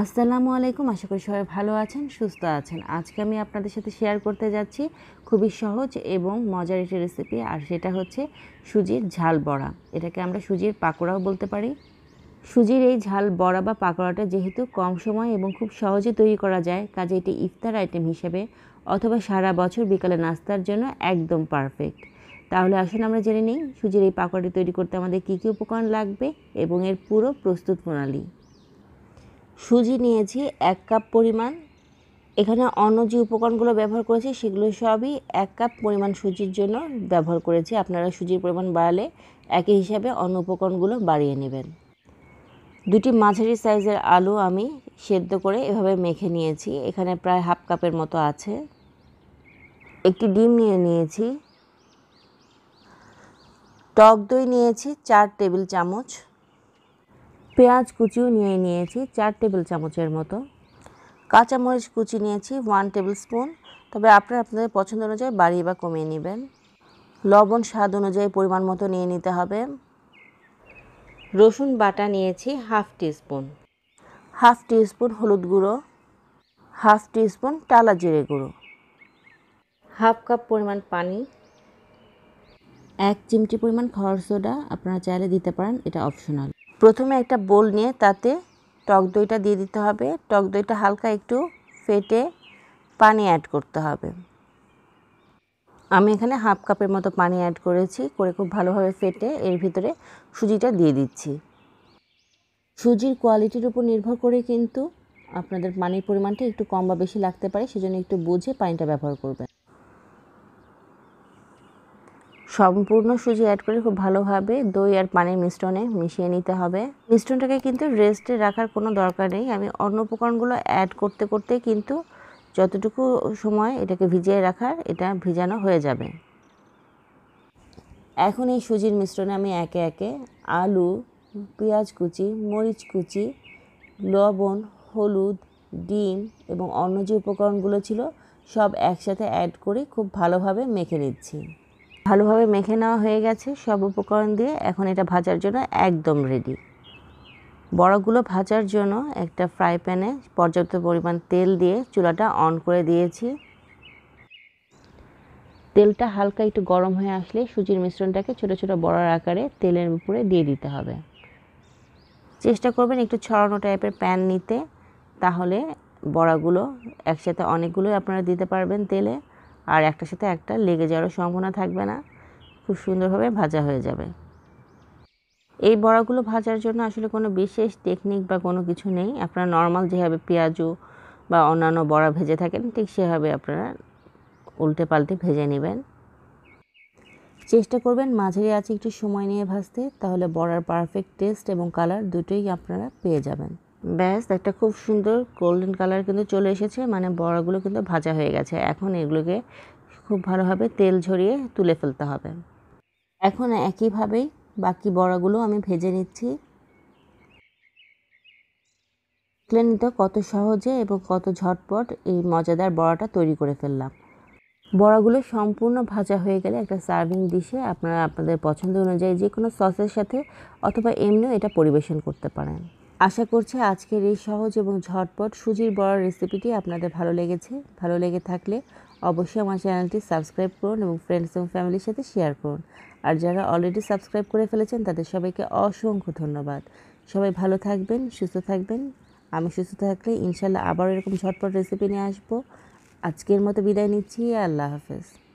আসসালামু আলাইকুম আশা করি সবাই ভালো আছেন সুস্থ আছেন আজকে আমি আপনাদের সাথে শেয়ার করতে যাচ্ছি খুবই সহজ এবং মজার একটি রেসিপি আর সেটা হচ্ছে সুজির ঝাল বড়া এটাকে আমরা সুজির পাকোড়াও বলতে পারি সুজির এই ঝাল বড়া বা পাকোড়াটা যেহেতু কম সময় এবং খুব সহজে তৈরি করা যায় কাজে এটি ইফতার আইটেম হিসেবে অথবা সারা বছর বিকালে নাস্তার জন্য একদম পারফেক্ট তাহলে আসুন আমরা জেনে নিই সুজির এই পাকোড়াটি তৈরি করতে আমাদের কী কী উপকরণ লাগবে এবং এর পুরো প্রস্তুত প্রণালী সুজি নিয়েছি এক কাপ পরিমাণ এখানে অন্য যে উপকরণগুলো ব্যবহার করেছি সেগুলো সবই এক কাপ পরিমাণ সুজির জন্য ব্যবহার করেছি আপনারা সুজির পরিমাণ বাড়ালে একই হিসাবে অন্য উপকরণগুলো বাড়িয়ে নেবেন দুটি মাঝারি সাইজের আলু আমি সেদ্ধ করে এভাবে মেখে নিয়েছি এখানে প্রায় হাফ কাপের মতো আছে একটি ডিম নিয়ে নিয়েছি টক দই নিয়েছি চার টেবিল চামচ পেঁয়াজ কুচিও নিয়ে নিয়েছি চার টেবিল চামচের মতো কাঁচামরিচ কুচি নিয়েছি ওয়ান টেবিল স্পুন তবে আপনারা আপনাদের পছন্দ অনুযায়ী বাড়িয়ে বা কমিয়ে নেবেন লবণ স্বাদ অনুযায়ী পরিমাণ মতো নিয়ে নিতে হবে রসুন বাটা নিয়েছি হাফ টিস্পুন হাফ টিস্পুন হলুদ গুঁড়ো হাফ টিস্পুন টালা জিরে গুঁড়ো হাফ কাপ পরিমাণ পানি এক চিমটি পরিমাণ খড় সোডা আপনারা চাইলে দিতে পারেন এটা অপশনাল প্রথমে একটা বোল নিয়ে তাতে টক দইটা দিয়ে দিতে হবে টক দইটা হালকা একটু ফেটে পানি অ্যাড করতে হবে আমি এখানে হাফ কাপের মতো পানি অ্যাড করেছি করে খুব ভালোভাবে ফেটে এর ভিতরে সুজিটা দিয়ে দিচ্ছি সুজির কোয়ালিটির উপর নির্ভর করে কিন্তু আপনাদের পানির পরিমাণটা একটু কম বা বেশি লাগতে পারে সেজন্য একটু বুঝে পানিটা ব্যবহার করবেন সম্পূর্ণ সুজি অ্যাড করে খুব ভালোভাবে দই আর পানির মিশ্রণে মিশিয়ে নিতে হবে মিশ্রণটাকে কিন্তু রেস্টে রাখার কোনো দরকার নেই আমি অন্য উপকরণগুলো অ্যাড করতে করতে কিন্তু যতটুকু সময় এটাকে ভিজিয়ে রাখার এটা ভিজানো হয়ে যাবে এখন এই সুজির মিশ্রণে আমি একে একে আলু পেঁয়াজ কুচি মরিচ কুচি লবণ হলুদ ডিম এবং অন্য যে উপকরণগুলো ছিল সব একসাথে অ্যাড করে খুব ভালোভাবে মেখে নিচ্ছি ভালোভাবে মেখে নেওয়া হয়ে গেছে সব উপকরণ দিয়ে এখন এটা ভাজার জন্য একদম রেডি বড়াগুলো ভাজার জন্য একটা ফ্রাই প্যানে পর্যাপ্ত পরিমাণ তেল দিয়ে চুলাটা অন করে দিয়েছি তেলটা হালকা একটু গরম হয়ে আসলে সুজির মিশ্রণটাকে ছোট ছোট বড়ার আকারে তেলের উপরে দিয়ে দিতে হবে চেষ্টা করবেন একটু ছড়ানো টাইপের প্যান নিতে তাহলে বড়াগুলো একসাথে অনেকগুলো আপনারা দিতে পারবেন তেলে আর একটা সাথে একটা লেগে যাওয়ার সম্ভাবনা থাকবে না খুব সুন্দরভাবে ভাজা হয়ে যাবে এই বড়াগুলো ভাজার জন্য আসলে কোনো বিশেষ টেকনিক বা কোনো কিছু নেই আপনারা নর্মাল যেভাবে পেঁয়াজু বা অন্যান্য বড়া ভেজে থাকেন ঠিক সেভাবে আপনারা উল্টে পাল্টে ভেজে নেবেন চেষ্টা করবেন মাঝারি আছে একটু সময় নিয়ে ভাজতে তাহলে বড়ার পারফেক্ট টেস্ট এবং কালার দুটোই আপনারা পেয়ে যাবেন ব্যাস একটা খুব সুন্দর গোল্ডেন কালার কিন্তু চলে এসেছে মানে বড়াগুলো কিন্তু ভাজা হয়ে গেছে এখন এগুলোকে খুব ভালোভাবে তেল ঝরিয়ে তুলে ফেলতে হবে এখন একইভাবেই বাকি বড়াগুলো আমি ভেজে নিচ্ছি দেখলেন নিতে কত সহজে এবং কত ঝটপট এই মজাদার বড়াটা তৈরি করে ফেললাম বড়াগুলো সম্পূর্ণ ভাজা হয়ে গেলে একটা সার্ভিং ডিশে আপনারা আপনাদের পছন্দ অনুযায়ী যে কোনো সসের সাথে অথবা এমনিও এটা পরিবেশন করতে পারেন আশা করছি আজকের এই সহজ এবং ঝটপট সুজির বড়ার রেসিপিটি আপনাদের ভালো লেগেছে ভালো লেগে থাকলে অবশ্যই আমার চ্যানেলটি সাবস্ক্রাইব করুন এবং ফ্রেন্ডস এবং ফ্যামিলির সাথে শেয়ার করুন আর যারা অলরেডি সাবস্ক্রাইব করে ফেলেছেন তাদের সবাইকে অসংখ্য ধন্যবাদ সবাই ভালো থাকবেন সুস্থ থাকবেন আমি সুস্থ থাকলে ইনশাল্লাহ আবার এরকম ঝটপট রেসিপি নিয়ে আসবো আজকের মতো বিদায় নিচ্ছি আল্লাহ হাফেজ